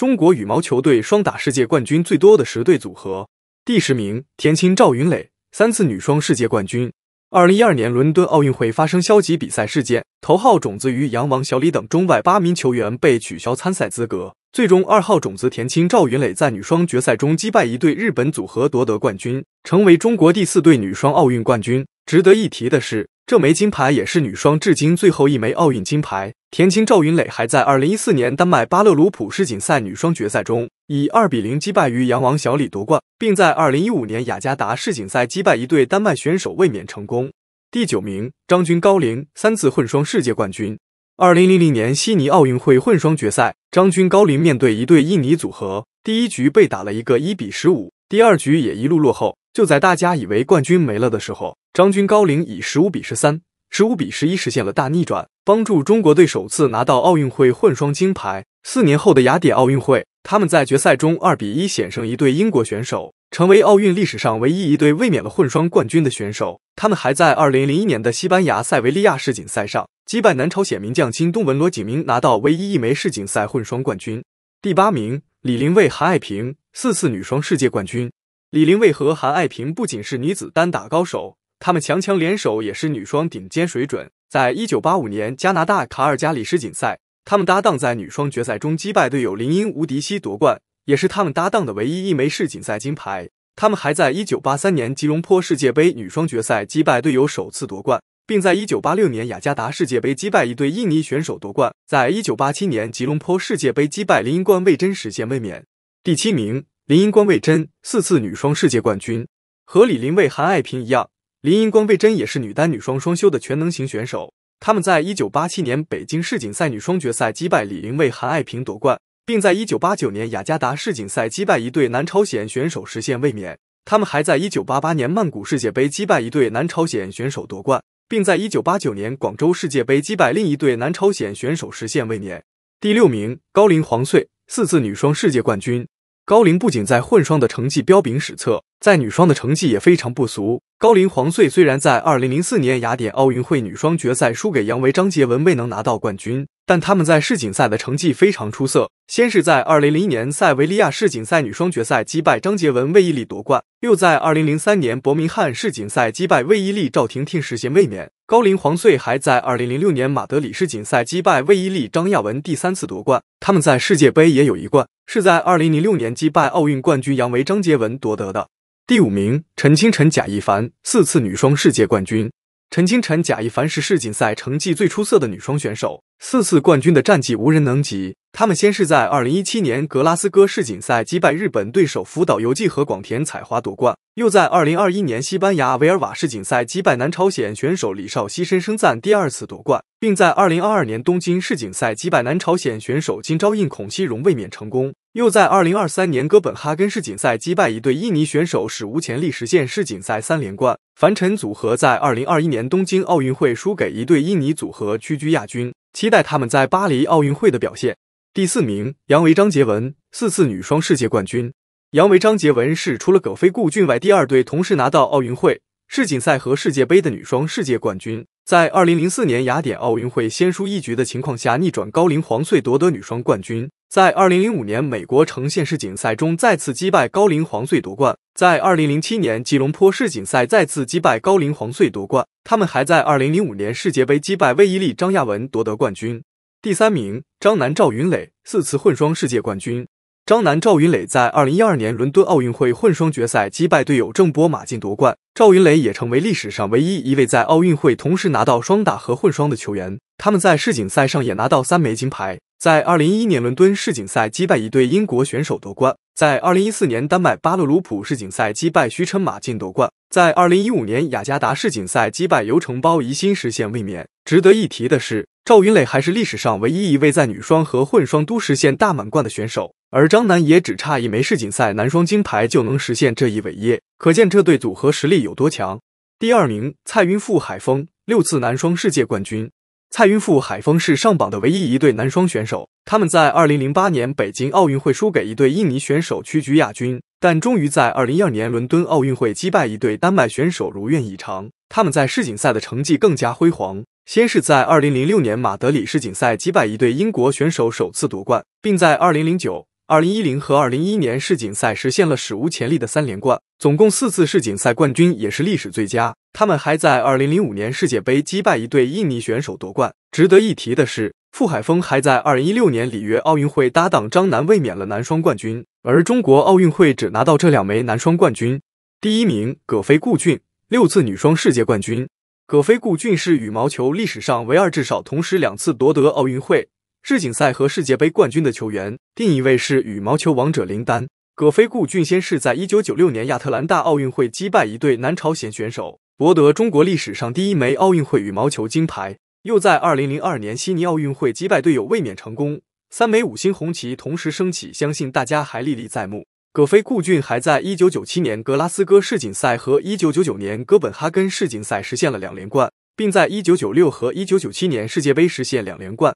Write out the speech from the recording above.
中国羽毛球队双打世界冠军最多的十对组合，第十名田卿赵芸蕾三次女双世界冠军。二零一二年伦敦奥运会发生消极比赛事件，头号种子于洋、王小李等中外八名球员被取消参赛资格。最终二号种子田卿赵芸蕾在女双决赛中击败一队日本组合，夺得冠军，成为中国第四对女双奥运冠军。值得一提的是。这枚金牌也是女双至今最后一枚奥运金牌。田卿赵芸蕾还在2014年丹麦巴勒鲁普世锦赛女双决赛中以二比零击败于杨王小李夺冠，并在2015年雅加达世锦赛击败一队丹麦选手卫冕成功。第九名张军高龄三次混双世界冠军。2000年悉尼奥运会混双决赛，张军高龄面对一队印尼组合，第一局被打了一个一比十五，第二局也一路落后。就在大家以为冠军没了的时候，张军高龄以十五比十三、十五比十一实现了大逆转，帮助中国队首次拿到奥运会混双金牌。四年后的雅典奥运会，他们在决赛中二比一险胜一对英国选手，成为奥运历史上唯一一对卫冕了混双冠军的选手。他们还在2001年的西班牙塞维利亚世锦赛上击败南朝鲜名将金东文罗景明，拿到唯一一枚世锦赛混双冠军。第八名，李玲蔚韩爱萍，四次女双世界冠军。李玲为何韩爱萍不仅是女子单打高手，她们强强联手也是女双顶尖水准。在一九八五年加拿大卡尔加里世锦赛，她们搭档在女双决赛中击败队友林英、吴迪西夺冠，也是她们搭档的唯一一枚世锦赛金牌。她们还在一九八三年吉隆坡世界杯女双决赛击败队友首次夺冠，并在一九八六年雅加达世界杯击败一队印尼选手夺冠。在一九八七年吉隆坡世界杯击败林英冠、魏真实现卫冕。第七名。林荫光魏珍四次女双世界冠军，和李玲蔚、韩爱萍一样，林荫光魏珍也是女单、女双双休的全能型选手。他们在一九八七年北京世锦赛女双决赛击败李玲蔚、韩爱萍夺冠，并在一九八九年雅加达世锦赛击败一队南朝鲜选手实现卫冕。他们还在一九八八年曼谷世界杯击败一队南朝鲜选手夺冠，并在一九八九年广州世界杯击败另一队南朝鲜选手实现卫冕。第六名高龄黄穗四次女双世界冠军。高龄不仅在混双的成绩彪炳史册，在女双的成绩也非常不俗。高龄黄穗虽然在二零零四年雅典奥运会女双决赛输给杨维、张杰文，未能拿到冠军，但他们在世锦赛的成绩非常出色。先是在二零零一年塞维利亚世锦赛女双决赛击败张杰文魏毅丽夺冠，又在二零零三年伯明翰世锦赛击败魏毅丽赵婷婷实现卫冕。高龄黄穗还在2006年马德里世锦赛击败魏伊利、张亚文第三次夺冠，他们在世界杯也有一冠，是在2006年击败奥运冠军杨维张杰文夺得的。第五名陈清晨贾一凡四次女双世界冠军，陈清晨贾一凡是世锦赛成绩最出色的女双选手。四次冠军的战绩无人能及。他们先是在二零一七年格拉斯哥世锦赛击败日本对手福岛由纪和广田彩花夺冠，又在二零二一年西班牙维尔瓦世锦赛击败南朝鲜选手李少熙，声声赞第二次夺冠，并在二零二二年东京世锦赛击败南朝鲜选手金昭印、孔熙荣卫冕成功，又在二零二三年哥本哈根世锦赛击败一队印尼选手，史无前例实现世锦赛三连冠。凡尘组合在二零二一年东京奥运会输给一队印尼组合，屈居亚军。期待他们在巴黎奥运会的表现。第四名，杨维张杰文，四次女双世界冠军。杨维张杰文是除了葛飞顾俊外第二对同时拿到奥运会、世锦赛和世界杯的女双世界冠军。在2004年雅典奥运会先输一局的情况下逆转高龄黄穗夺得女双冠军。在2005年美国城县世锦赛中再次击败高龄黄穗夺冠，在2007年吉隆坡世锦赛再次击败高龄黄穗夺冠。他们还在2005年世界杯击败魏伊丽、张亚文夺得冠军。第三名张楠赵云磊四次混双世界冠军。张楠赵云磊在2012年伦敦奥运会混双决赛击败队友郑波马竞夺冠，赵云磊也成为历史上唯一一位在奥运会同时拿到双打和混双的球员。他们在世锦赛上也拿到三枚金牌，在二零一一年伦敦世锦赛击败一队英国选手夺冠，在二零一四年丹麦巴勒鲁普世锦赛击败徐晨马竞夺冠，在二零一五年雅加达世锦赛击败尤承包宜新实现卫冕。值得一提的是，赵芸蕾还是历史上唯一一位在女双和混双都实现大满贯的选手，而张楠也只差一枚世锦赛男双金牌就能实现这一伟业，可见这对组合实力有多强。第二名，蔡赟傅海峰，六次男双世界冠军。蔡赟傅海峰是上榜的唯一一对男双选手。他们在2008年北京奥运会输给一对印尼选手屈居亚军，但终于在2012年伦敦奥运会击败一对丹麦选手，如愿以偿。他们在世锦赛的成绩更加辉煌，先是在2006年马德里世锦赛击败一对英国选手首次夺冠，并在2009。二零一零和二零一一年世锦赛实现了史无前例的三连冠，总共四次世锦赛冠军也是历史最佳。他们还在二零零五年世界杯击败一对印尼选手夺冠。值得一提的是，傅海峰还在二零一六年里约奥运会搭档张楠卫冕了男双冠军，而中国奥运会只拿到这两枚男双冠军。第一名，葛飞顾俊，六次女双世界冠军。葛飞顾俊是羽毛球历史上唯二至少同时两次夺得奥运会。世锦赛和世界杯冠军的球员，另一位是羽毛球王者林丹。葛飞顾俊先是在一九九六年亚特兰大奥运会击败一队南朝鲜选手，夺得中国历史上第一枚奥运会羽毛球金牌；又在二零零二年悉尼奥运会击败队友卫冕成功，三枚五星红旗同时升起，相信大家还历历在目。葛飞顾俊还在一九九七年格拉斯哥世锦赛和一九九九年哥本哈根世锦赛实现了两连冠，并在一九九六和一九九七年世界杯实现两连冠。